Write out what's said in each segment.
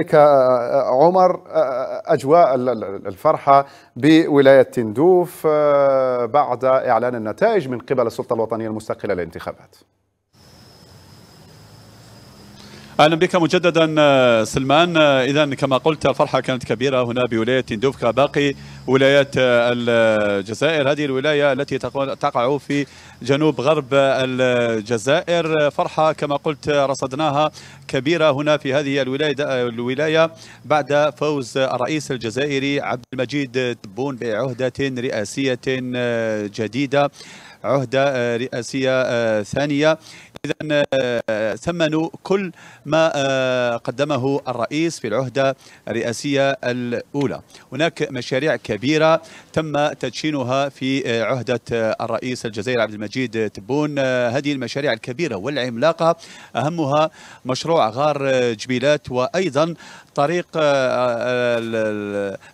آه، آه، عمر آه، أجواء الفرحة بولاية تندوف بعد إعلان النتائج من قبل السلطة الوطنية المستقلة للانتخابات اهلا بك مجددا سلمان اذا كما قلت الفرحه كانت كبيره هنا بولايه تندوف كباقي ولايات الجزائر هذه الولاية التي تقع في جنوب غرب الجزائر فرحة كما قلت رصدناها كبيرة هنا في هذه الولاية, الولاية بعد فوز الرئيس الجزائري عبد المجيد تبون بعهدة رئاسية جديدة عهدة آه، رئاسية آه، ثانية إذا آه، ثمنوا كل ما قدمه الرئيس في العهدة الرئاسية الأولى هناك مشاريع كبيرة تم تدشينها في عهدة الرئيس الجزائري عبد المجيد تبون هذه المشاريع الكبيرة والعملاقة أهمها مشروع غار جبيلات وأيضا طريق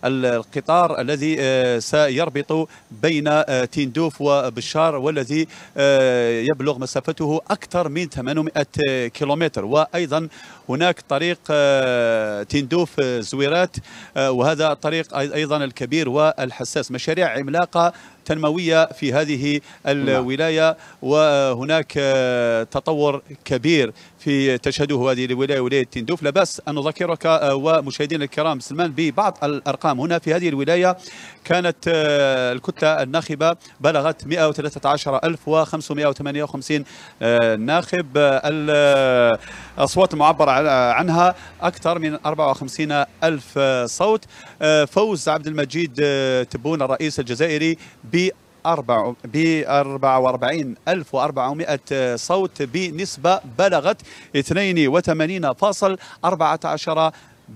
القطار الذي سيربط بين تندوف وبشار والذي آه، يبلغ مسافته أكثر من 800 كيلومتر وأيضا هناك طريق آه، تندوف زويرات آه، وهذا الطريق أيضا الكبير والحساس مشاريع عملاقة تنموية في هذه الولاية وهناك تطور كبير في تشهده هذه الولاية ولاية تندوف لا بأس أن نذكرك آه، ومشاهدينا الكرام سلمان ببعض الأرقام هنا في هذه الولاية كانت آه، الكتلة الناخبة بلغت 113558 آه، ناخب الأصوات المعبر عنها أكثر من 54 ألف صوت فوز عبد المجيد تبون الرئيس الجزائري ب 44400 صوت بنسبة بلغت 82.14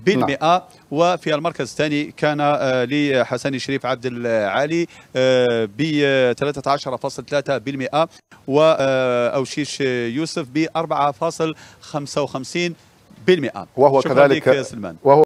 نعم. وفي المركز الثاني كان آه، لحسن شريف عبد العالي آه، ب 13.3% وأوشيش آه، يوسف ب 4.55% وهو كذلك سلمان وهو